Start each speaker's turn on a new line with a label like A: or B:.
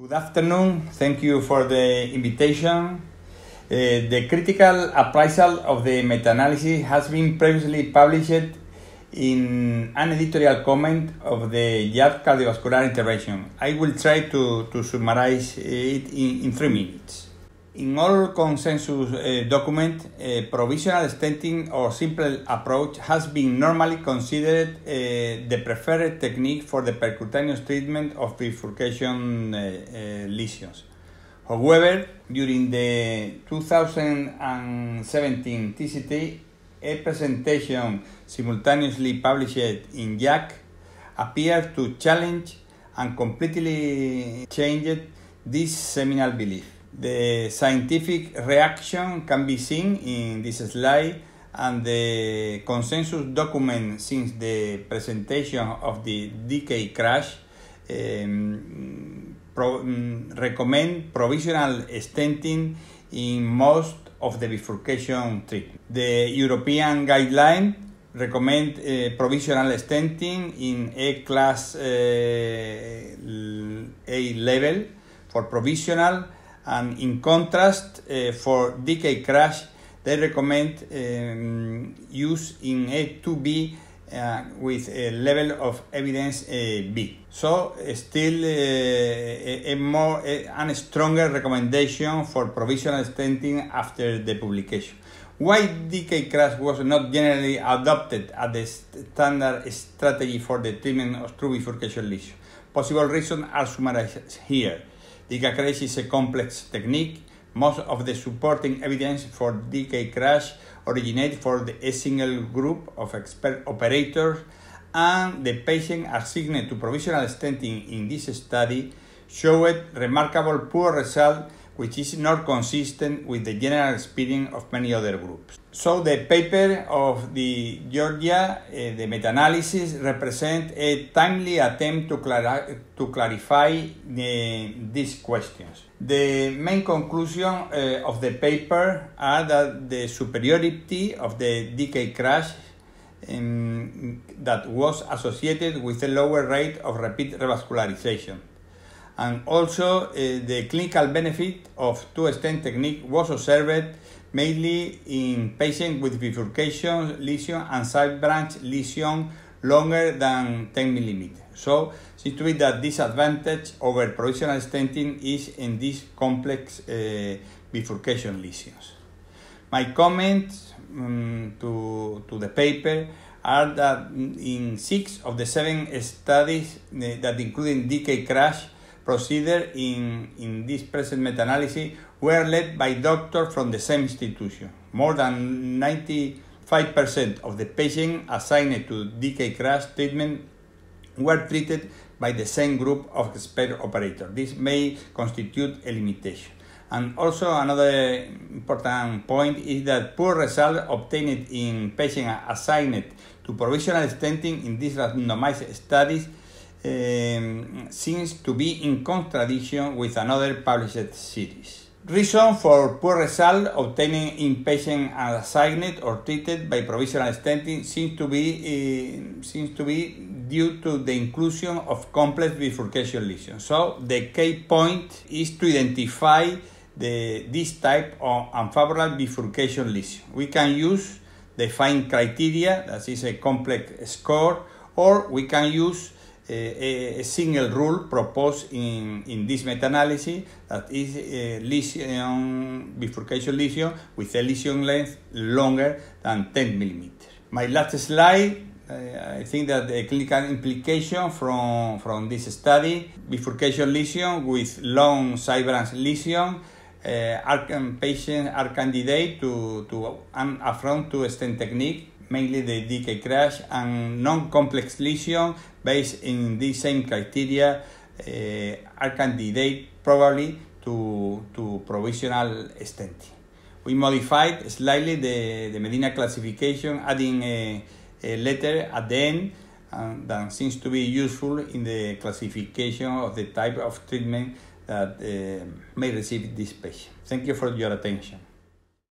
A: Good afternoon. Thank you for the invitation. Uh, the critical appraisal of the meta-analysis has been previously published in an editorial comment of the JAV cardiovascular intervention. I will try to, to summarize it in, in three minutes. In all consensus uh, document, eh, provisional stenting or simple approach has been normally considered uh, the preferred technique for the percutaneous treatment of bifurcation lesions. However, during the 2017 TCT, a presentation simultaneously published in JAC appeared to challenge and completely changed this seminal belief. The scientific reaction can be seen in this slide and the consensus document since the presentation of the decay crash um, pro mm, recommend provisional stenting in most of the bifurcation treatment. The European guideline recommend uh, provisional stenting in A class uh, A level for provisional and in contrast, uh, for DK crash, they recommend um, use in A2B uh, with a level of evidence uh, B. So uh, still uh, a, a, more and a stronger recommendation for provisional stenting after the publication. Why DK crash was not generally adopted as the standard strategy for the treatment of true bifurcation lesion? Possible reasons are summarized here. DK crash is a complex technique. Most of the supporting evidence for DK crash originated for a single group of expert operators and the patient assigned to provisional stenting in this study showed remarkable poor result which is not consistent with the general experience of many other groups. So the paper of the Georgia, uh, the meta-analysis, represent a timely attempt to, clari to clarify uh, these questions. The main conclusion uh, of the paper are that the superiority of the decay crash um, that was associated with a lower rate of repeat revascularization and also uh, the clinical benefit of two-stent technique was observed mainly in patients with bifurcation lesion and side branch lesion longer than 10 millimeters. So seems to be that disadvantage over provisional stenting is in these complex uh, bifurcation lesions. My comments um, to, to the paper are that in six of the seven studies eh, that including DK crash, procedures in, in this present meta-analysis were led by doctors from the same institution. More than 95% of the patients assigned to DK crash treatment were treated by the same group of expert operators. This may constitute a limitation. And also another important point is that poor results obtained in patients assigned to provisional stenting in these randomized studies um, seems to be in contradiction with another published series. Reason for poor result obtaining in patients assigned or treated by provisional stenting seems to be uh, seems to be due to the inclusion of complex bifurcation lesions. So the key point is to identify the, this type of unfavorable bifurcation lesion. We can use the fine criteria, that is a complex score, or we can use a eh, eh, single rule proposed in, in this meta-analysis that is eh, lithium, bifurcation lesion with a length longer than 10 millimeters. My last slide I think that the clinical implication from, from this study, bifurcation lesion with long side branch lesion, uh, are, patients are candidate to, to an affront to stent technique mainly the decay crash and non-complex lesion based in the same criteria uh, are candidate probably to, to provisional stenting. We modified slightly the, the Medina classification, adding a, a letter at the end and that seems to be useful in the classification of the type of treatment that uh, may receive this patient. Thank you for your attention.